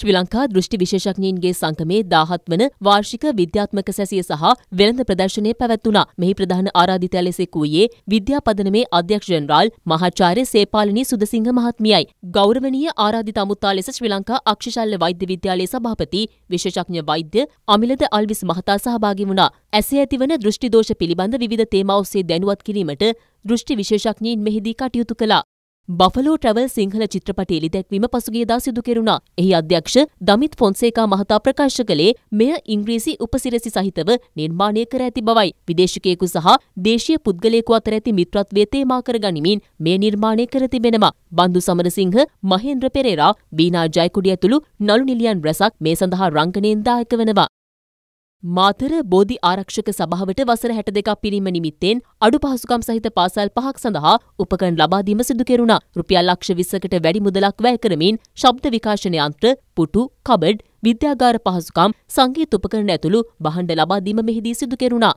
ශ්‍රී ලංකා දෘෂ්ටි විශේෂඥයින්ගේ සංගමේ 17 වන වාර්ෂික විද්‍යාත්මක සැසිය සහ වෙළඳ ප්‍රදර්ශනය පැවැත්වුණා. මෙහි ප්‍රධාන ආරාධිතයා ලෙස එක්වූයේ විද්‍යාපදනමේ අධ්‍යක්ෂ ජෙනරාල් මහාචාර්ය සේපාලිනී සුදසිංහ මහත්මියයි. ගෞරවනීය ආරාධිත අමුත්තා ලෙස ශ්‍රී ලංකා අක්ෂිශල්‍ය වෛද්‍ය විද්‍යාලයේ සභාපති විශේෂඥ වෛද්‍ය අමිලද අල්විස් මහතා සහභාගී වුණා. ඇසේ ඇතිවන දෘෂ්ටි දෝෂ පිළිබඳ විවිධ තේමා ඔස්සේ දැනුවත් කිරීමට දෘෂ්ටි විශේෂඥයින් මෙහිදී කටයුතු කළා. බෆලෝ ට්‍රවල් සිංහල චිත්‍රපට එළිදැක්වීම පසුගියදා සිදු කෙරුණා. එහි අධ්‍යක්ෂ දමිත් ෆොන්සේකා මහතා ප්‍රකාශ කළේ මෙය ඉංග්‍රීසි උපසිරසි සහිතව නිර්මාණය කර ඇති බවයි. විදේශිකයෙකු සහ දේශීය පුද්ගලයෙකු අතර ඇති මිත්‍රත්වය තේමා කරගනිමින් මේ නිර්මාණය කර තිබෙනවා. බන්දු සමරසිංහ, මහේන්ද්‍ර පෙරේරා, බීනා ජයකුඩි ඇතුළු නළු නිලියන් රැසක් මේ සඳහා රංගනයෙන් දායක වෙනවා. මාතර බෝධි ආරක්ෂක සභාවට වසර 62ක් පිරීම නිමිත්තෙන් අඩු පහසුකම් සහිත පාසල් පහක් සඳහා උපකරණ ලබා දීම සිදු කෙරුණා. රුපියල් ලක්ෂ 20කට වැඩි මුදලක් වැය කරමින් ශබ්ද විකාශන යන්ත්‍ර, පුටු, කබඩ්, විද්‍යාගාර පහසුකම්, සංගීත උපකරණ ඇතුළු භාණ්ඩ ලබා දීම මෙහිදී සිදු කෙරුණා.